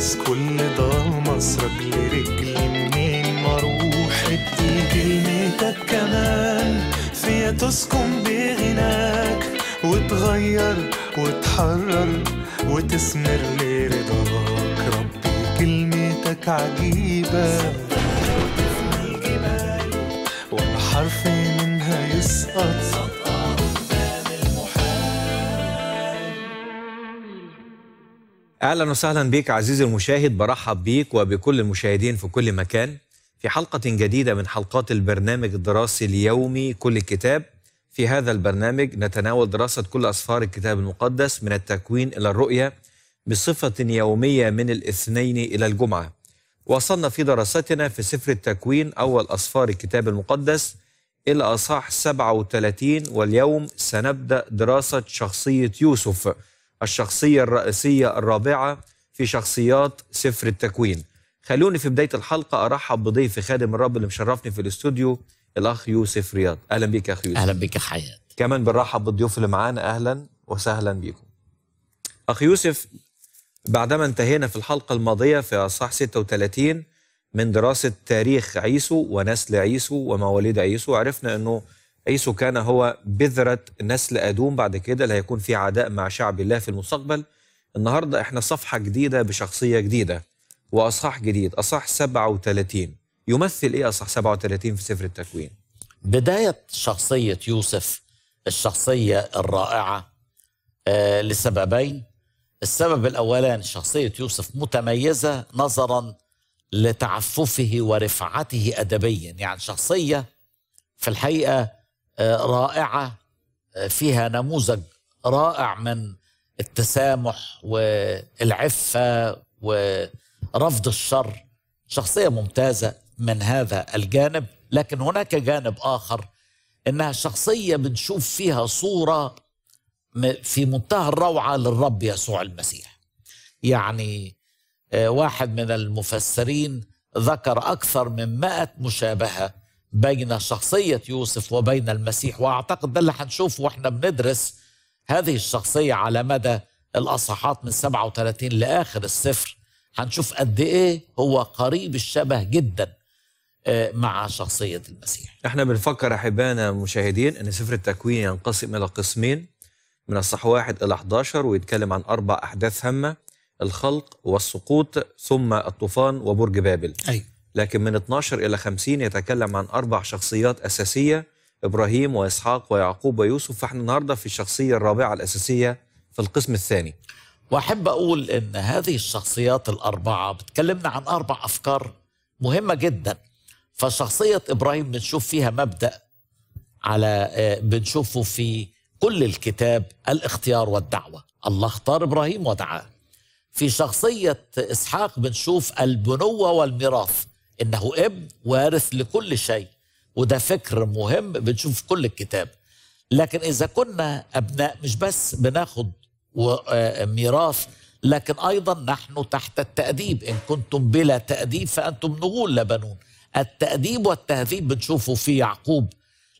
بس كل ده مصرك لرجلي منين ما اروح ادي كلمتك كمان فيا تسكن بغناك وتغير وتحرر وتسمر لرضاك ربي كلمتك عجيبة وتفنى ولا حرف منها يسقط اهلا وسهلا بك عزيزي المشاهد برحب بيك وبكل المشاهدين في كل مكان في حلقه جديده من حلقات البرنامج الدراسي اليومي كل كتاب في هذا البرنامج نتناول دراسه كل اسفار الكتاب المقدس من التكوين الى الرؤيه بصفه يوميه من الاثنين الى الجمعه وصلنا في دراستنا في سفر التكوين اول اسفار الكتاب المقدس الى اصحاح 37 واليوم سنبدا دراسه شخصيه يوسف الشخصية الرئيسية الرابعة في شخصيات سفر التكوين خلوني في بداية الحلقة أرحب بضيفي خادم الرب اللي مشرفني في الاستوديو الأخ يوسف رياض أهلا بك يا أخ يوسف أهلا بك حياة كمان بنرحب بالضيوف اللي معانا أهلا وسهلا بكم أخ يوسف بعدما انتهينا في الحلقة الماضية في أصحاح 36 من دراسة تاريخ عيسو ونسل عيسو ومواليد عيسو عرفنا أنه حيث كان هو بذرة نسل أدوم بعد كده اللي هيكون في عداء مع شعب الله في المستقبل النهاردة إحنا صفحة جديدة بشخصية جديدة وأصحاح جديد أصح 37 يمثل إيه أصح 37 في سفر التكوين بداية شخصية يوسف الشخصية الرائعة آه لسببين السبب الأولان شخصية يوسف متميزة نظرا لتعففه ورفعته أدبيا يعني شخصية في الحقيقة رائعه فيها نموذج رائع من التسامح والعفه ورفض الشر شخصيه ممتازه من هذا الجانب لكن هناك جانب اخر انها شخصيه بنشوف فيها صوره في منتهى الروعه للرب يسوع المسيح يعني آه، واحد من المفسرين ذكر اكثر من مائه مشابهه بين شخصية يوسف وبين المسيح وأعتقد ده اللي هنشوفه وإحنا بندرس هذه الشخصية على مدى الأصحاحات من 37 لآخر السفر هنشوف قد إيه هو قريب الشبه جدا آه، مع شخصية المسيح احنا بنفكر أحبانا مشاهدين أن سفر التكوين ينقسم إلى قسمين من الصح واحد إلى 11 ويتكلم عن أربع أحداث هامة الخلق والسقوط ثم الطوفان وبرج بابل أيوة. لكن من 12 إلى 50 يتكلم عن أربع شخصيات أساسية إبراهيم وإسحاق ويعقوب ويوسف فإحنا النهاردة في الشخصية الرابعة الأساسية في القسم الثاني وأحب أقول أن هذه الشخصيات الأربعة بتكلمنا عن أربع أفكار مهمة جدا فشخصية إبراهيم بنشوف فيها مبدأ على آه، بنشوفه في كل الكتاب الاختيار والدعوة الله اختار إبراهيم ودعاه في شخصية إسحاق بنشوف البنوة والميراث انه ابن وارث لكل شيء وده فكر مهم بنشوف كل الكتاب لكن اذا كنا ابناء مش بس بناخد آه، ميراث لكن ايضا نحن تحت التاديب ان كنتم بلا تاديب فانتم نغول لبنون التاديب والتهذيب بنشوفه في يعقوب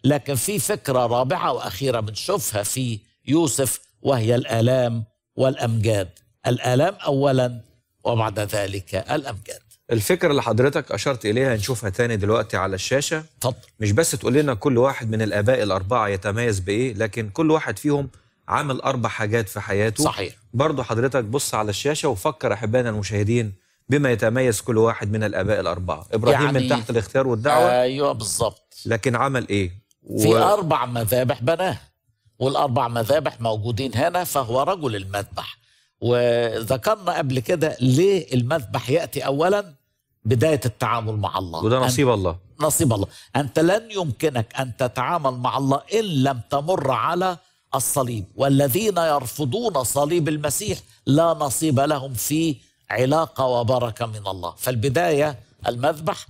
لكن في فكره رابعه واخيره بنشوفها في يوسف وهي الالام والامجاد الالام اولا وبعد ذلك الامجاد الفكره اللي حضرتك اشرت اليها نشوفها تاني دلوقتي على الشاشه اتفضل مش بس تقول لنا كل واحد من الاباء الاربعه يتميز بايه لكن كل واحد فيهم عمل اربع حاجات في حياته صحيح برضه حضرتك بص على الشاشه وفكر احبائنا المشاهدين بما يتميز كل واحد من الاباء الاربعه ابراهيم يعني من تحت الاختيار والدعوه ايوه بالظبط لكن عمل ايه و... في اربع مذابح بناها والاربع مذابح موجودين هنا فهو رجل المذبح وذكرنا قبل كده ليه المذبح ياتي اولا بداية التعامل مع الله وده نصيب الله نصيب الله أنت لن يمكنك أن تتعامل مع الله إن لم تمر على الصليب والذين يرفضون صليب المسيح لا نصيب لهم في علاقة وبركة من الله فالبداية المذبح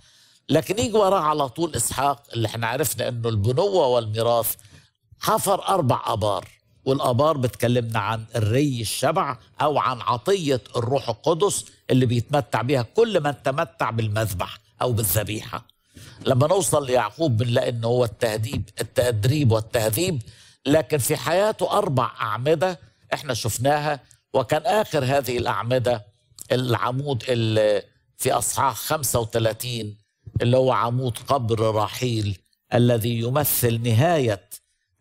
لكن يجي وراه على طول إسحاق اللي احنا عرفنا أنه البنوة والميراث حفر أربع أبار والآبار بتكلمنا عن الري الشبع أو عن عطية الروح القدس اللي بيتمتع بيها كل من تمتع بالمذبح أو بالذبيحة لما نوصل ليعقوب بنلاقي إن هو التهديب التدريب والتهذيب لكن في حياته أربع أعمدة إحنا شفناها وكان آخر هذه الأعمدة العمود اللي في أصحاح 35 اللي هو عمود قبر رحيل الذي يمثل نهاية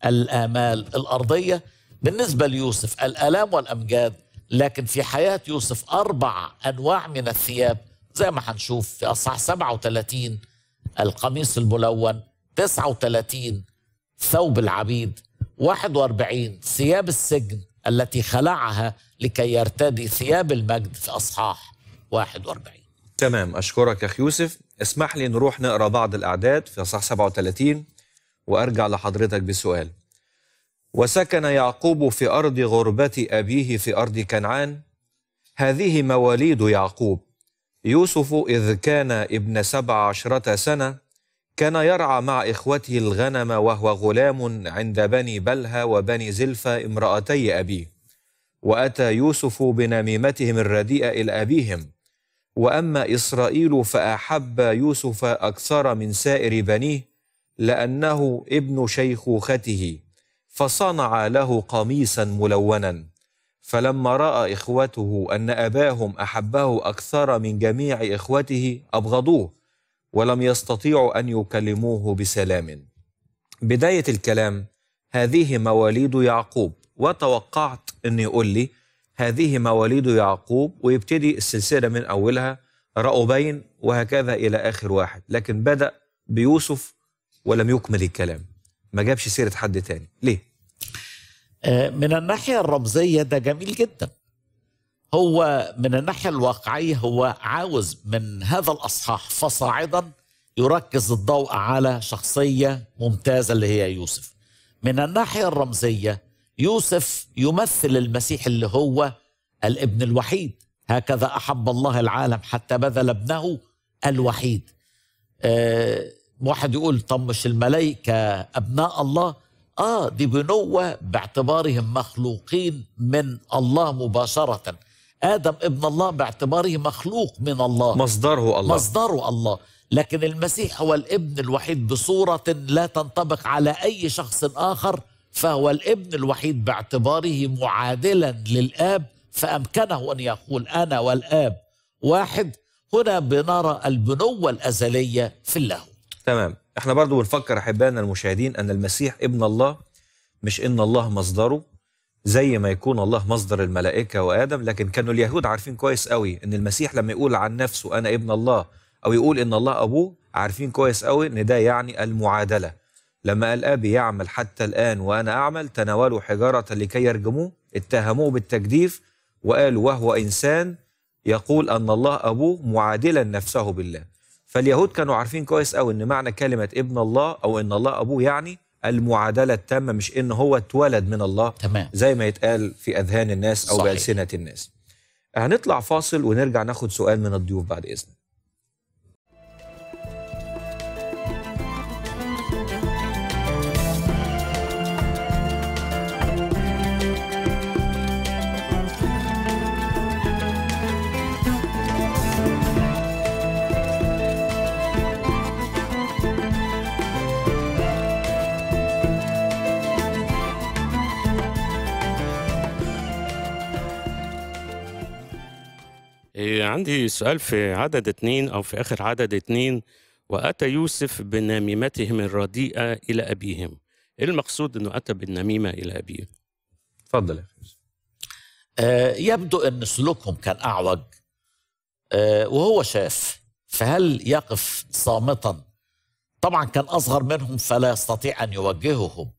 الآمال الأرضية بالنسبة ليوسف الآلام والأمجاد لكن في حياة يوسف أربع أنواع من الثياب زي ما هنشوف في أصحاح 37 القميص الملون 39 ثوب العبيد 41 ثياب السجن التي خلعها لكي يرتدي ثياب المجد في أصحاح 41 تمام أشكرك يا أخ يوسف اسمح لي نروح نقرأ بعض الأعداد في أصحاح 37 وأرجع لحضرتك بسؤال وسكن يعقوب في أرض غربة أبيه في أرض كنعان هذه مواليد يعقوب يوسف إذ كان ابن سبع عشرة سنة كان يرعى مع إخوته الغنم وهو غلام عند بني بلها وبني زلفة امرأتي أبيه وأتى يوسف بنميمتهم الرديئة إلى أبيهم وأما إسرائيل فأحب يوسف أكثر من سائر بنيه لأنه ابن شيخوخته فصنع له قميصا ملونا فلما راى اخوته ان اباهم احبه اكثر من جميع اخوته ابغضوه ولم يستطيعوا ان يكلموه بسلام بدايه الكلام هذه مواليد يعقوب وتوقعت ان يقول لي هذه مواليد يعقوب ويبتدي السلسله من اولها رأوبين وهكذا الى اخر واحد لكن بدا بيوسف ولم يكمل الكلام ما جابش سيره حد تاني ليه آه، من الناحية الرمزية ده جميل جدا هو من الناحية الواقعية هو عاوز من هذا الأصحاح فصاعدا يركز الضوء على شخصية ممتازة اللي هي يوسف من الناحية الرمزية يوسف يمثل المسيح اللي هو الابن الوحيد هكذا أحب الله العالم حتى بذل ابنه الوحيد أه واحد يقول طب مش الملائكة أبناء الله آه دي بنوة باعتبارهم مخلوقين من الله مباشرة آدم ابن الله باعتباره مخلوق من الله مصدره الله مصدره الله لكن المسيح هو الابن الوحيد بصورة لا تنطبق على أي شخص آخر فهو الابن الوحيد باعتباره معادلا للآب فأمكنه أن يقول أنا والآب واحد هنا بنرى البنوة الأزلية في اللاهوت تمام احنا برضو بنفكر احبائنا المشاهدين ان المسيح ابن الله مش ان الله مصدره زي ما يكون الله مصدر الملائكه وادم لكن كانوا اليهود عارفين كويس قوي ان المسيح لما يقول عن نفسه انا ابن الله او يقول ان الله ابوه عارفين كويس قوي ان ده يعني المعادله لما قال ابي يعمل حتى الان وانا اعمل تناولوا حجاره لكي يرجموه اتهموه بالتجديف وقالوا وهو انسان يقول ان الله ابوه معادلا نفسه بالله فاليهود كانوا عارفين كويس قوي ان معنى كلمه ابن الله او ان الله ابوه يعني المعادله التامه مش ان هو اتولد من الله تمام. زي ما يتقال في اذهان الناس او بالسنه الناس هنطلع فاصل ونرجع ناخد سؤال من الضيوف بعد اذنك إيه، عندي سؤال في عدد اثنين أو في آخر عدد اثنين وأتى يوسف بنميمتهم الرديئة إلى أبيهم إيه المقصود أنه أتى بالنميمة إلى أبيه؟ تفضل يا يوسف آه يبدو أن سلوكهم كان أعوج آه وهو شاف فهل يقف صامتا طبعا كان أصغر منهم فلا يستطيع أن يوجههم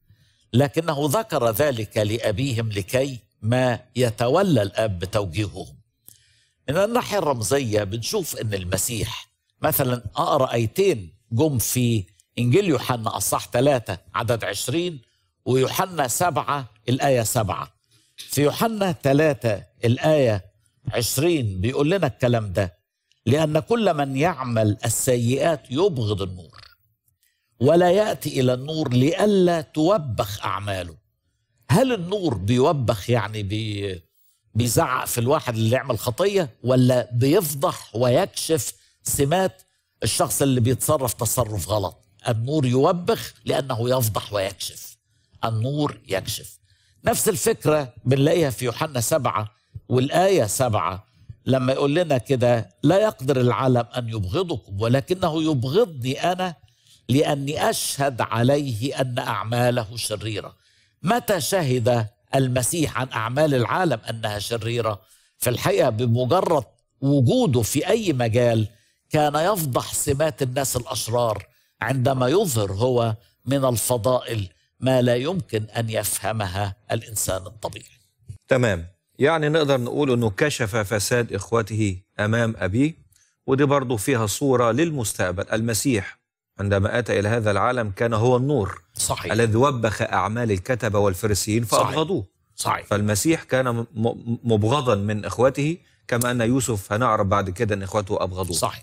لكنه ذكر ذلك لأبيهم لكي ما يتولى الأب توجيههم من الناحية الرمزية بنشوف أن المسيح مثلا أقرأ آيتين جم في إنجيل يوحنا أصح ثلاثة عدد عشرين ويوحنا سبعة الآية سبعة في يوحنا ثلاثة الآية عشرين بيقول لنا الكلام ده لأن كل من يعمل السيئات يبغض النور ولا يأتي إلى النور لئلا توبخ أعماله هل النور بيوبخ يعني بي بيزعق في الواحد اللي يعمل خطيه ولا بيفضح ويكشف سمات الشخص اللي بيتصرف تصرف غلط النور يوبخ لانه يفضح ويكشف النور يكشف نفس الفكره بنلاقيها في يوحنا سبعه والايه سبعه لما يقول لنا كده لا يقدر العالم ان يبغضكم ولكنه يبغضني انا لاني اشهد عليه ان اعماله شريره متى شهد المسيح عن اعمال العالم انها شريره في الحقيقه بمجرد وجوده في اي مجال كان يفضح سمات الناس الاشرار عندما يظهر هو من الفضائل ما لا يمكن ان يفهمها الانسان الطبيعي. تمام، يعني نقدر نقول انه كشف فساد اخوته امام ابيه ودي برضه فيها صوره للمستقبل، المسيح عندما أتى إلى هذا العالم كان هو النور صحيح. الذي وبخ أعمال الكتبة والفرسيين فأبغضوه صحيح. فالمسيح كان مبغضا من إخوته كما أن يوسف هنعرف بعد كده أن إخوته أبغضوه صحيح.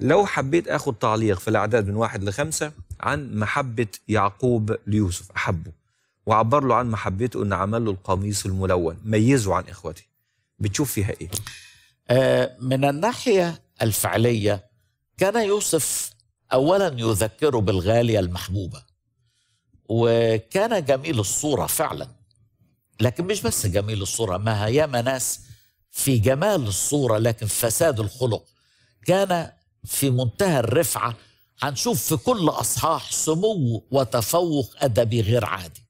لو حبيت أخذ تعليق في الأعداد من واحد لخمسة عن محبة يعقوب ليوسف أحبه وعبر له عن محبته أن عمل له القميص الملون ميزه عن إخوته بتشوف فيها إيه؟ آه من الناحية الفعلية كان يوسف اولا يذكره بالغاليه المحبوبه وكان جميل الصوره فعلا لكن مش بس جميل الصوره ما ياما ناس في جمال الصوره لكن فساد الخلق كان في منتهى الرفعه هنشوف في كل اصحاح سمو وتفوق ادبي غير عادي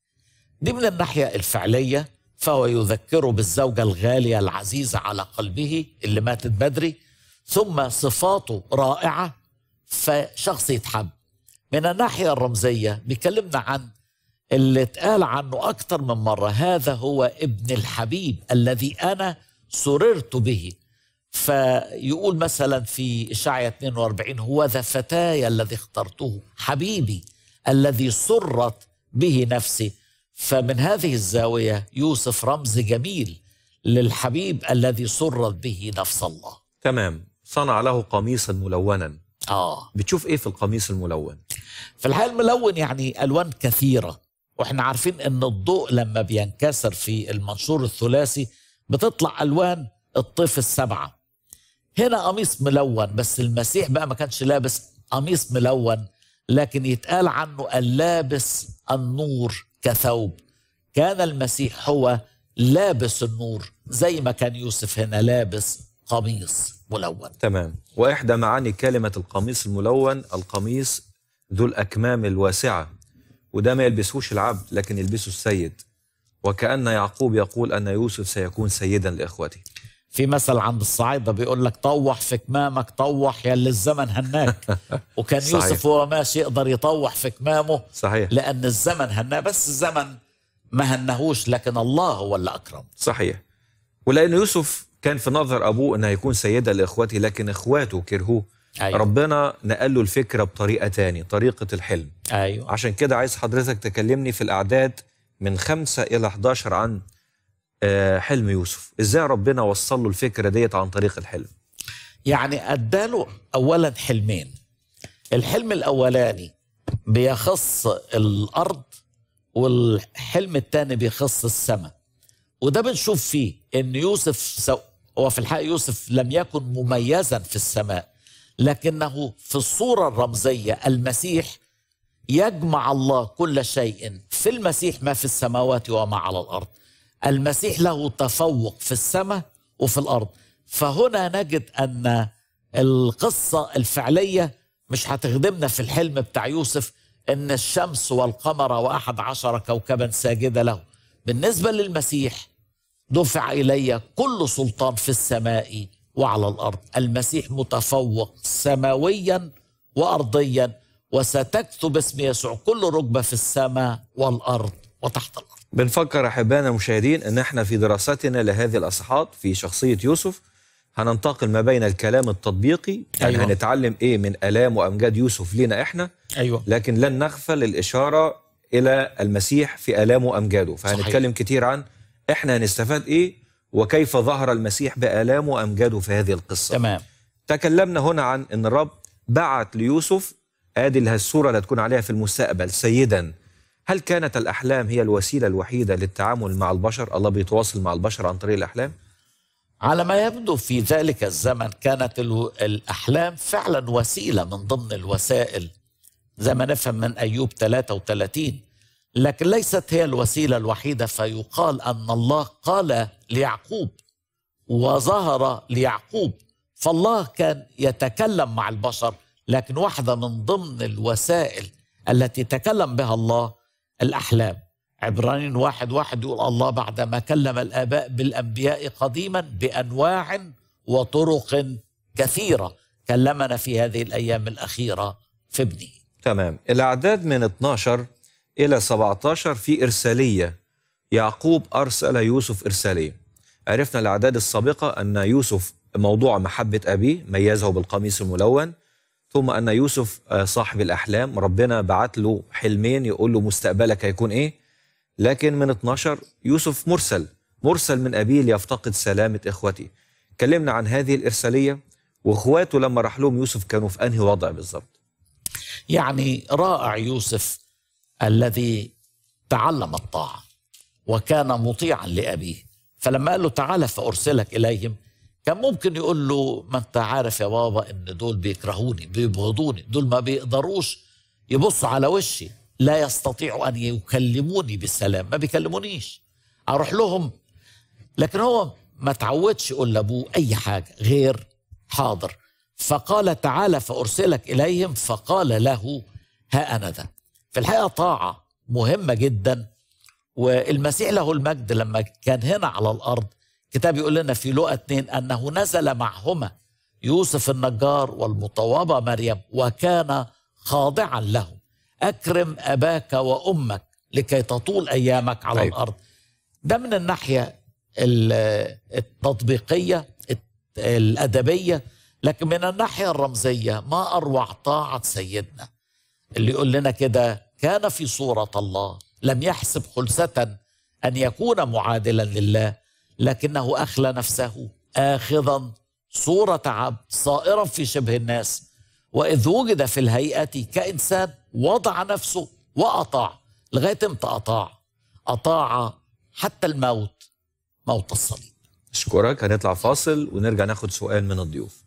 دي من الناحيه الفعليه فهو يذكره بالزوجه الغاليه العزيزه على قلبه اللي ماتت بدري ثم صفاته رائعه فشخص يتحب من الناحية الرمزية بيكلمنا عن اللي اتقال عنه أكثر من مرة هذا هو ابن الحبيب الذي أنا سررت به فيقول مثلا في إشعية 42 هو ذا فتاي الذي اخترته حبيبي الذي سرت به نفسي فمن هذه الزاوية يوسف رمز جميل للحبيب الذي سرت به نفس الله تمام صنع له قميصا ملونا اه بتشوف ايه في القميص الملون في الحقيقه الملون يعني الوان كثيره واحنا عارفين ان الضوء لما بينكسر في المنشور الثلاثي بتطلع الوان الطيف السبعه هنا قميص ملون بس المسيح بقى ما كانش لابس قميص ملون لكن يتقال عنه اللابس النور كثوب كان المسيح هو لابس النور زي ما كان يوسف هنا لابس قميص ملون تمام وإحدى معاني كلمة القميص الملون القميص ذو الأكمام الواسعة وده ما يلبسهوش العبد لكن يلبسه السيد وكأن يعقوب يقول أن يوسف سيكون سيدا لإخوته في مثل عند الصعايدة بيقول لك طوح في كمامك طوح يا اللي الزمن هناك وكان صحيح. يوسف وهو ماشي يقدر يطوح في كمامه صحيح لأن الزمن هناه بس الزمن ما هنهوش لكن الله هو اللي أكرم صحيح ولأن يوسف كان في نظر ابوه انه هيكون سيدا لاخواته لكن اخواته كرهوه أيوة. ربنا نقل له الفكره بطريقه تانية طريقه الحلم ايوه عشان كده عايز حضرتك تكلمني في الاعداد من خمسة الى 11 عن آه، حلم يوسف ازاي ربنا وصل له الفكره ديت عن طريق الحلم يعني اداله اولا حلمين الحلم الاولاني بيخص الارض والحلم الثاني بيخص السماء وده بنشوف فيه ان يوسف هو في الحقيقة يوسف لم يكن مميزا في السماء لكنه في الصورة الرمزية المسيح يجمع الله كل شيء في المسيح ما في السماوات وما على الأرض المسيح له تفوق في السماء وفي الأرض فهنا نجد أن القصة الفعلية مش هتخدمنا في الحلم بتاع يوسف أن الشمس والقمر وأحد عشر كوكبا ساجدة له بالنسبة للمسيح دفع الي كل سلطان في السماء وعلى الارض المسيح متفوق سماويا وارضيا وستكتب اسم يسوع كل ركبه في السماء والارض وتحت الارض بنفكر احبائنا مشاهدين ان احنا في دراستنا لهذه الاصحاحات في شخصيه يوسف هننتقل ما بين الكلام التطبيقي يعني أيوة. هنتعلم ايه من الام وامجاد يوسف لينا احنا أيوة. لكن لن نغفل الاشاره الى المسيح في الامه وامجاده فهنتكلم صحيح. كتير عن احنا هنستفاد ايه وكيف ظهر المسيح بآلام وأمجاده في هذه القصة تمام تكلمنا هنا عن أن الرب بعت ليوسف ادي الصورة اللي هتكون عليها في المستقبل سيدا هل كانت الأحلام هي الوسيلة الوحيدة للتعامل مع البشر الله بيتواصل مع البشر عن طريق الأحلام على ما يبدو في ذلك الزمن كانت الأحلام فعلا وسيلة من ضمن الوسائل زي ما نفهم من أيوب 33 لكن ليست هي الوسيله الوحيده فيقال ان الله قال ليعقوب وظهر ليعقوب فالله كان يتكلم مع البشر لكن واحده من ضمن الوسائل التي تكلم بها الله الاحلام عبرانيين واحد واحد يقول الله بعدما كلم الاباء بالانبياء قديما بانواع وطرق كثيره كلمنا في هذه الايام الاخيره في ابنه تمام الاعداد من 12 إلى 17 في إرسالية يعقوب أرسل يوسف إرسالية عرفنا الأعداد السابقة أن يوسف موضوع محبة أبيه ميزه بالقميص الملون ثم أن يوسف آه، صاحب الأحلام ربنا بعت له حلمين يقول له مستقبلك هيكون إيه لكن من 12 يوسف مرسل مرسل من أبيه ليفتقد سلامة إخوته كلمنا عن هذه الإرسالية وإخواته لما راح لهم يوسف كانوا في أنهي وضع بالظبط يعني رائع يوسف الذي تعلم الطاعة وكان مطيعا لأبيه فلما قال له تعالى فأرسلك إليهم كان ممكن يقول له ما انت عارف يا بابا ان دول بيكرهوني بيبغضوني دول ما بيقدروش يبصوا على وشي لا يستطيعوا ان يكلموني بالسلام ما بيكلمونيش اروح لهم لكن هو ما تعودش يقول لابوه اي حاجه غير حاضر فقال تعالى فارسلك اليهم فقال له ها انا ذا في الحقيقه طاعه مهمه جدا والمسيح له المجد لما كان هنا على الارض كتاب يقول لنا في لقى اتنين انه نزل معهما يوسف النجار والمطوبه مريم وكان خاضعا له اكرم اباك وامك لكي تطول ايامك على أيوة. الارض ده من الناحيه التطبيقيه الادبيه لكن من الناحيه الرمزيه ما اروع طاعه سيدنا اللي يقول لنا كده كان في صورة الله لم يحسب خلسة أن يكون معادلا لله لكنه أخلى نفسه آخذا صورة عبد صائرا في شبه الناس وإذ وجد في الهيئة كإنسان وضع نفسه وأطاع لغاية امتى أطاع أطاع حتى الموت موت الصليب أشكرك هنطلع فاصل ونرجع ناخد سؤال من الضيوف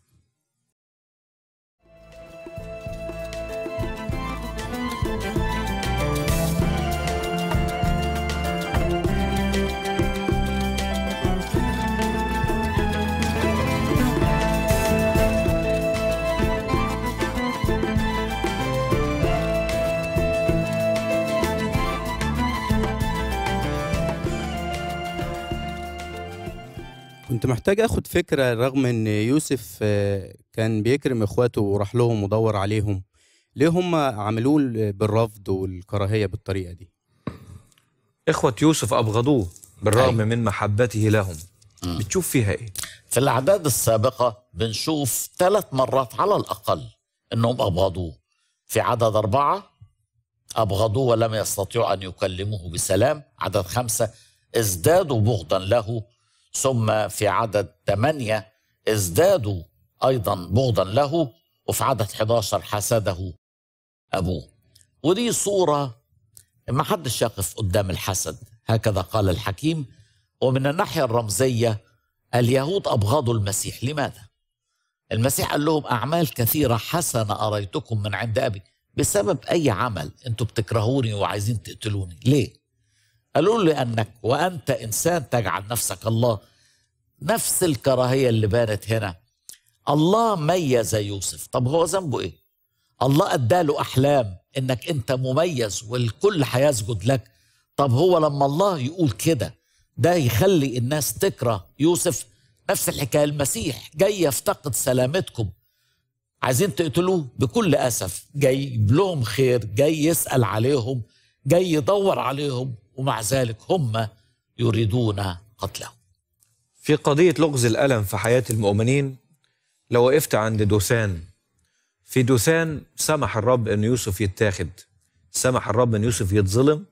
كنت محتاج اخد فكرة رغم ان يوسف آه، كان بيكرم اخواته وراح لهم ودور عليهم ليه هم عملوه بالرفض والكراهية بالطريقة دي إخوة يوسف أبغضوه بالرغم أي. أيوة. من محبته لهم م. بتشوف فيها إيه؟ في الأعداد السابقة بنشوف ثلاث مرات على الأقل أنهم أبغضوه في عدد أربعة أبغضوه ولم يستطيعوا أن يكلموه بسلام عدد خمسة ازدادوا بغضا له ثم في عدد ثمانية ازدادوا أيضا بغضا له وفي عدد 11 حسده أبوه ودي صورة ما حدش يقف قدام الحسد هكذا قال الحكيم ومن الناحية الرمزية اليهود أبغضوا المسيح لماذا؟ المسيح قال لهم أعمال كثيرة حسنة أريتكم من عند أبي بسبب أي عمل أنتم بتكرهوني وعايزين تقتلوني ليه؟ قالوا له لأنك وأنت إنسان تجعل نفسك الله نفس الكراهية اللي بانت هنا الله ميز يوسف طب هو ذنبه إيه الله أداله أحلام إنك أنت مميز والكل هيسجد لك طب هو لما الله يقول كده ده يخلي الناس تكره يوسف نفس الحكاية المسيح جاي يفتقد سلامتكم عايزين تقتلوه بكل أسف جاي لهم خير جاي يسأل عليهم جاي يدور عليهم ومع ذلك هم يريدون قتله في قضية لغز الألم في حياة المؤمنين لو وقفت عند دوسان في دوسان سمح الرب أن يوسف يتاخد سمح الرب أن يوسف يتظلم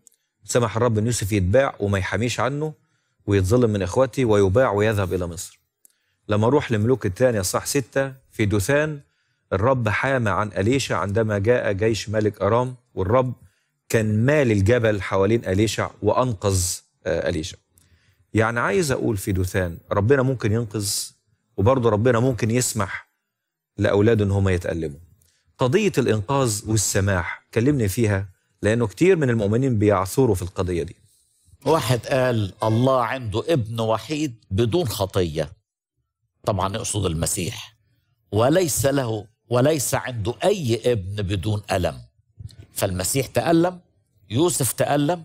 سمح الرب أن يوسف يتباع وما يحميش عنه ويتظلم من إخواتي ويباع ويذهب إلى مصر لما أروح لملوك الثانية صح ستة في دوثان الرب حامى عن أليشا عندما جاء جيش ملك أرام والرب كان مال الجبل حوالين أليشع وأنقذ آه، أليشع يعني عايز أقول في دوثان ربنا ممكن ينقذ وبرضه ربنا ممكن يسمح لأولاده إن هم يتألموا قضية الإنقاذ والسماح كلمني فيها لأنه كتير من المؤمنين بيعثروا في القضية دي واحد قال الله عنده ابن وحيد بدون خطية طبعا يقصد المسيح وليس له وليس عنده أي ابن بدون ألم فالمسيح تألم يوسف تألم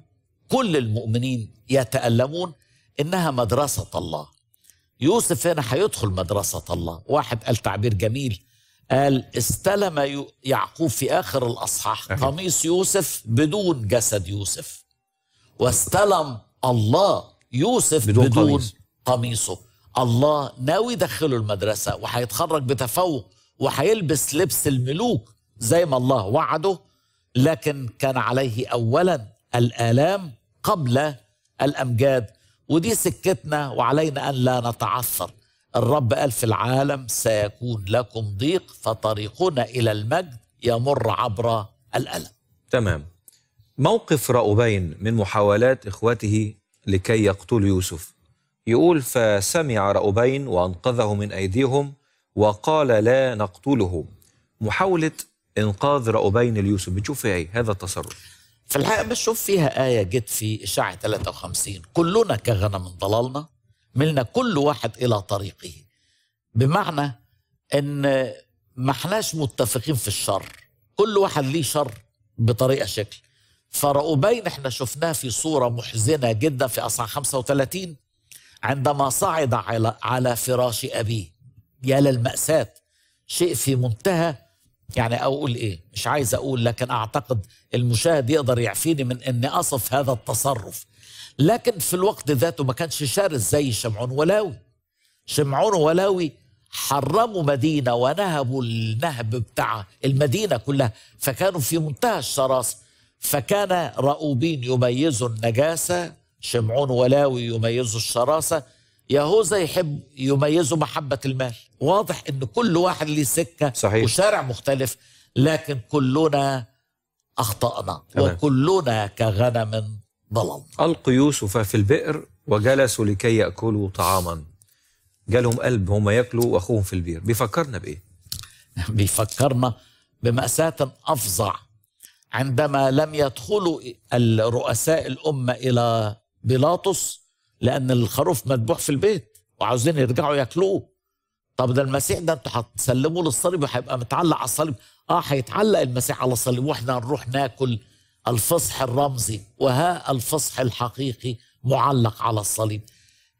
كل المؤمنين يتألمون إنها مدرسة الله يوسف هنا هيدخل مدرسة الله واحد قال تعبير جميل قال استلم يعقوب في آخر الأصحاح قميص يوسف بدون جسد يوسف واستلم الله يوسف بدون, بدون قميصه الله ناوي يدخله المدرسة وهيتخرج بتفوق وهيلبس لبس الملوك زي ما الله وعده لكن كان عليه اولا الالام قبل الامجاد ودي سكتنا وعلينا ان لا نتعثر الرب قال في العالم سيكون لكم ضيق فطريقنا الى المجد يمر عبر الالم تمام موقف رأوبين من محاولات إخوته لكي يقتلوا يوسف يقول فسمع رأوبين وأنقذه من أيديهم وقال لا نقتله محاولة انقاذ راؤوبين اليوسف بتشوف فيها ايه هذا التصرف في الحقيقه بشوف فيها ايه جت في اشاعه 53 كلنا كغنم من ضلالنا ملنا كل واحد الى طريقه بمعنى ان ما احناش متفقين في الشر كل واحد ليه شر بطريقه شكل فرؤوبين احنا شفناه في صوره محزنه جدا في اصحاح 35 عندما صعد على على فراش ابيه يا للمأساة شيء في منتهى يعني اقول ايه مش عايز اقول لكن اعتقد المشاهد يقدر يعفيني من اني اصف هذا التصرف لكن في الوقت ذاته ما كانش شرس زي شمعون ولاوي شمعون ولاوي حرموا مدينه ونهبوا النهب بتاع المدينه كلها فكانوا في منتهى الشراسه فكان رؤوبين يميزوا النجاسه شمعون ولاوي يميزوا الشراسه يهوذا يحب يميزه محبة المال واضح أن كل واحد ليه سكة صحيح. وشارع مختلف لكن كلنا أخطأنا تمام. وكلنا كغنم ضلل ألقوا يوسف في البئر وجلسوا لكي يأكلوا طعاما جالهم قلب هم ياكلوا وأخوهم في البئر بيفكرنا بإيه؟ بيفكرنا بمأساة أفظع عندما لم يدخلوا الرؤساء الأمة إلى بيلاطس لأن الخروف مذبوح في البيت وعاوزين يرجعوا ياكلوه طب ده المسيح ده انتوا هتسلموه للصليب وهيبقى متعلق على الصليب اه هيتعلق المسيح على الصليب واحنا هنروح ناكل الفصح الرمزي وها الفصح الحقيقي معلق على الصليب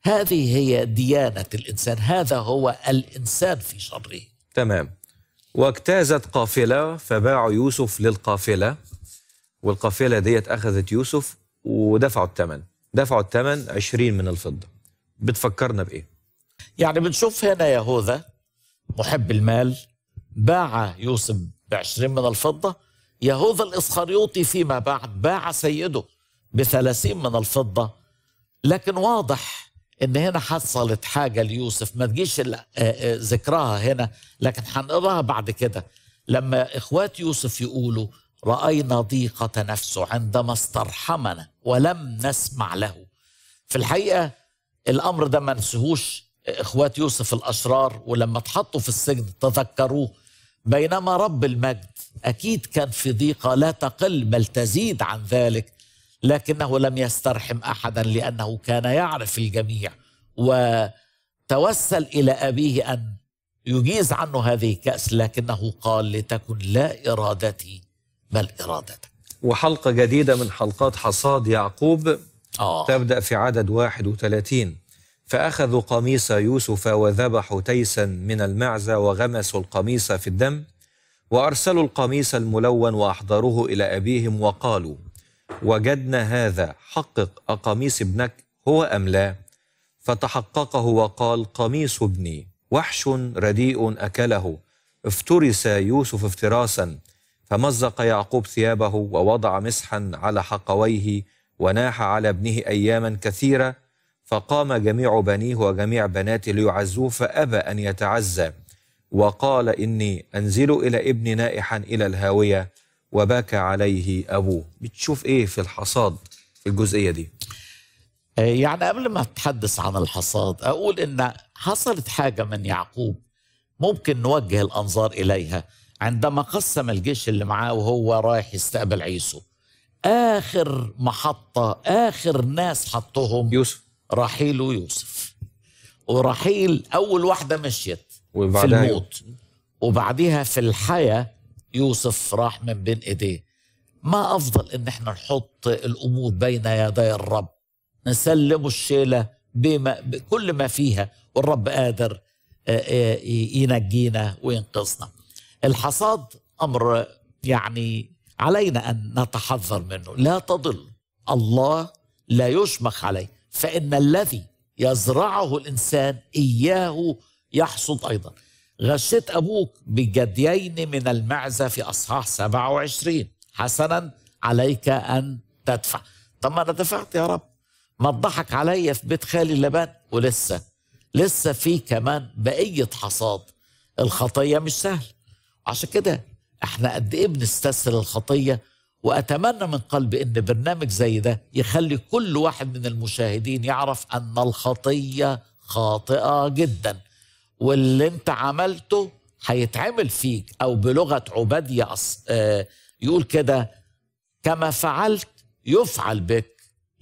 هذه هي ديانة الإنسان هذا هو الإنسان في شره تمام واجتازت قافلة فباعوا يوسف للقافلة والقافلة ديت أخذت يوسف ودفعوا الثمن دفعوا الثمن 20 من الفضة بتفكرنا بإيه؟ يعني بنشوف هنا يهوذا محب المال باع يوسف ب 20 من الفضة يهوذا الإسخريوطي فيما بعد باع سيده ب 30 من الفضة لكن واضح ان هنا حصلت حاجة ليوسف ما تجيش آه، آه، ذكرها هنا لكن هنقراها بعد كده لما اخوات يوسف يقولوا رأينا ضيقة نفسه عندما استرحمنا ولم نسمع له في الحقيقة الأمر ده ما نسهوش إخوات يوسف الأشرار ولما اتحطوا في السجن تذكروه بينما رب المجد أكيد كان في ضيقة لا تقل بل تزيد عن ذلك لكنه لم يسترحم أحدا لأنه كان يعرف الجميع وتوسل إلى أبيه أن يجيز عنه هذه الكأس لكنه قال لتكن لا إرادتي بل إرادتك وحلقة جديدة من حلقات حصاد يعقوب آه. تبدأ في عدد 31 فأخذوا قميص يوسف وذبحوا تيسا من المعزة وغمسوا القميص في الدم وأرسلوا القميص الملون وأحضروه إلى أبيهم وقالوا وجدنا هذا حقق أقميص ابنك هو أم لا فتحققه وقال قميص ابني وحش رديء أكله افترس يوسف افتراسا فمزق يعقوب ثيابه ووضع مسحا على حقويه وناح على ابنه اياما كثيره فقام جميع بنيه وجميع بناته ليعزوه فابى ان يتعزى وقال اني انزل الى ابني نائحا الى الهاويه وبكى عليه ابوه بتشوف ايه في الحصاد في الجزئيه دي آه، يعني قبل ما اتحدث عن الحصاد اقول ان حصلت حاجه من يعقوب ممكن نوجه الانظار اليها عندما قسم الجيش اللي معاه وهو رايح يستقبل عيسو آخر محطة آخر ناس حطهم يوسف رحيل ويوسف ورحيل أول واحدة مشيت في الموت وبعديها في الحياة يوسف راح من بين إيديه ما أفضل إن احنا نحط الأمور بين يدي الرب نسلمه الشيلة بما بكل ما فيها والرب قادر آه، آه، ينجينا وينقذنا الحصاد امر يعني علينا ان نتحذر منه لا تضل الله لا يشمخ عليه فان الذي يزرعه الانسان اياه يحصد ايضا غشيت ابوك بجديين من المعزه في اصحاح 27 حسنا عليك ان تدفع طب ما انا دفعت يا رب ما تضحك عليا في بيت خالي لبان ولسه لسه في كمان بقيه حصاد الخطيه مش سهله عشان كده احنا قد ايه بنستسهل الخطيه واتمنى من قلبي ان برنامج زي ده يخلي كل واحد من المشاهدين يعرف ان الخطيه خاطئه جدا واللي انت عملته هيتعمل فيك او بلغه عباديه آه، يقول كده كما فعلت يفعل بك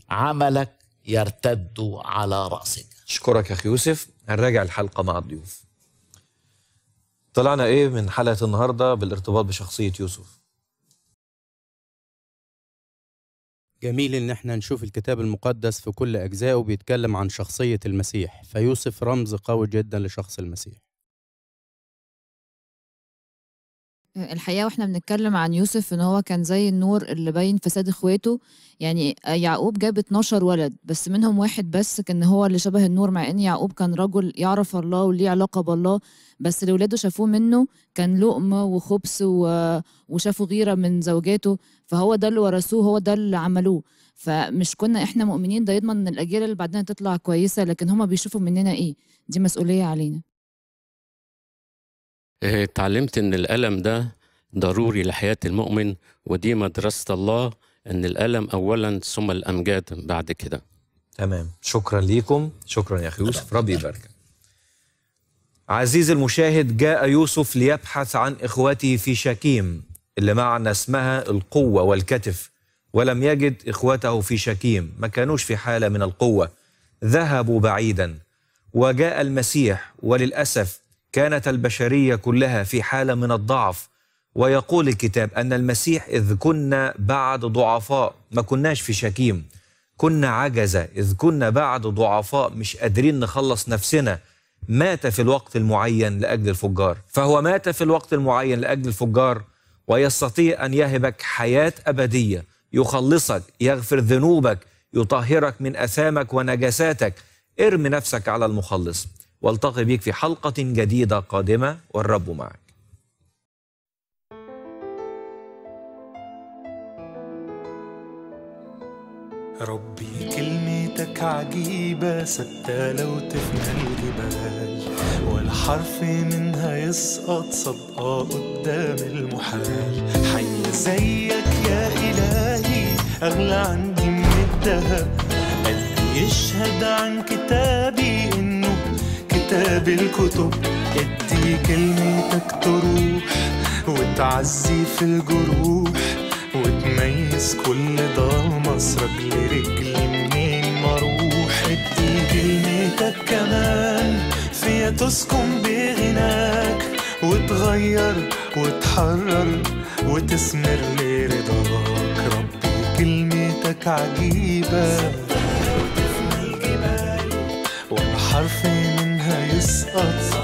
عملك يرتد على راسك اشكرك اخي يوسف هنراجع الحلقه مع الضيوف طلعنا ايه من حلقه النهارده بالارتباط بشخصيه يوسف جميل ان احنا نشوف الكتاب المقدس في كل اجزائه بيتكلم عن شخصيه المسيح فيوسف رمز قوي جدا لشخص المسيح الحقيقة واحنا بنتكلم عن يوسف ان هو كان زي النور اللي باين فساد اخواته يعني يعقوب جاب 12 ولد بس منهم واحد بس كان هو اللي شبه النور مع ان يعقوب كان رجل يعرف الله وليه علاقة بالله بس اللي ولاده شافوه منه كان لقمة وخبز وشافوا غيرة من زوجاته فهو ده اللي ورثوه هو ده اللي عملوه فمش كنا احنا مؤمنين ده يضمن ان الاجيال اللي بعدنا تطلع كويسة لكن هما بيشوفوا مننا ايه دي مسؤولية علينا إيه، اتعلمت ان الالم ده ضروري لحياه المؤمن ودي مدرسه الله ان الالم اولا ثم الامجاد بعد كده تمام شكرا ليكم شكرا يا اخي يوسف ربي يبارك عزيزي المشاهد جاء يوسف ليبحث عن اخوته في شكيم اللي معنى اسمها القوه والكتف ولم يجد اخوته في شكيم ما كانوش في حاله من القوه ذهبوا بعيدا وجاء المسيح وللاسف كانت البشريه كلها في حاله من الضعف ويقول الكتاب ان المسيح اذ كنا بعد ضعفاء ما كناش في شكيم كنا عجزه اذ كنا بعد ضعفاء مش قادرين نخلص نفسنا مات في الوقت المعين لاجل الفجار فهو مات في الوقت المعين لاجل الفجار ويستطيع ان يهبك حياه ابديه يخلصك يغفر ذنوبك يطهرك من اثامك ونجاساتك ارمي نفسك على المخلص والتقي بك في حلقة جديدة قادمة والرب معك ربي كلمتك عجيبة ستة لو تفنى الجبال ولا حرف منها يسقط صدقة قدام المحال حي زيك يا إلهي أغلى عندي من الدهب قلبي يشهد عن كتابي كتاب الكتب ادي كلمتك تروح وتعزي في الجروح وتميز كل ضلمة رجل رجلي منين مروح ادي كلمتك كمان فيها تسكن بغناك وتغير وتحرر وتسمر لرضاك ربي كلمتك عجيبه thoughts